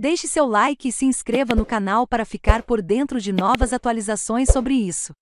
Deixe seu like e se inscreva no canal para ficar por dentro de novas atualizações sobre isso.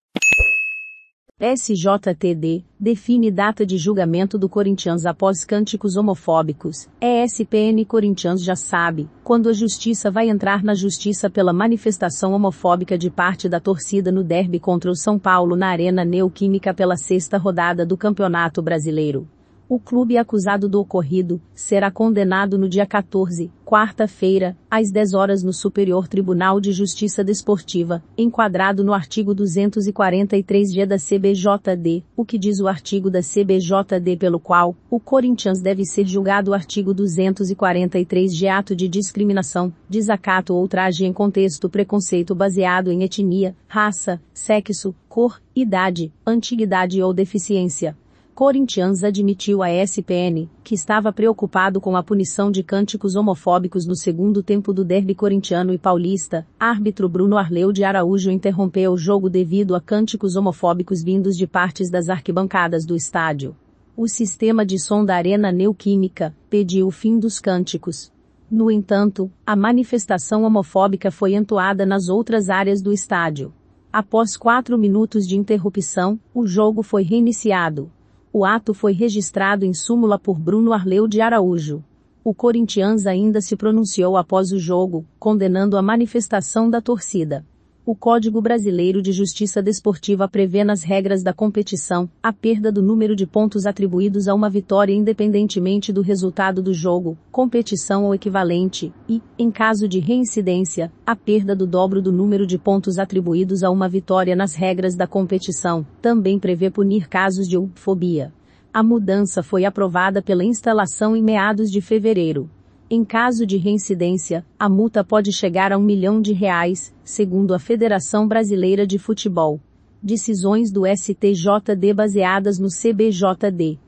SJTD define data de julgamento do Corinthians após cânticos homofóbicos. ESPN Corinthians já sabe quando a justiça vai entrar na justiça pela manifestação homofóbica de parte da torcida no derby contra o São Paulo na Arena Neoquímica pela sexta rodada do Campeonato Brasileiro. O clube acusado do ocorrido será condenado no dia 14 quarta-feira, às 10 horas no Superior Tribunal de Justiça Desportiva, enquadrado no artigo 243-G da CBJD, o que diz o artigo da CBJD pelo qual o Corinthians deve ser julgado o artigo 243-G ato de discriminação, desacato ou traje em contexto preconceito baseado em etnia, raça, sexo, cor, idade, antiguidade ou deficiência, Corinthians admitiu à ESPN que estava preocupado com a punição de cânticos homofóbicos no segundo tempo do derby corintiano e paulista. Árbitro Bruno Arleu de Araújo interrompeu o jogo devido a cânticos homofóbicos vindos de partes das arquibancadas do estádio. O sistema de som da Arena Neoquímica pediu o fim dos cânticos. No entanto, a manifestação homofóbica foi entoada nas outras áreas do estádio. Após quatro minutos de interrupção, o jogo foi reiniciado o ato foi registrado em súmula por Bruno Arleu de Araújo. O Corinthians ainda se pronunciou após o jogo, condenando a manifestação da torcida. O Código Brasileiro de Justiça Desportiva prevê nas regras da competição a perda do número de pontos atribuídos a uma vitória independentemente do resultado do jogo, competição ou equivalente, e, em caso de reincidência, a perda do dobro do número de pontos atribuídos a uma vitória nas regras da competição, também prevê punir casos de homofobia. A mudança foi aprovada pela instalação em meados de fevereiro. Em caso de reincidência, a multa pode chegar a um milhão de reais, segundo a Federação Brasileira de Futebol. Decisões do STJD baseadas no CBJD.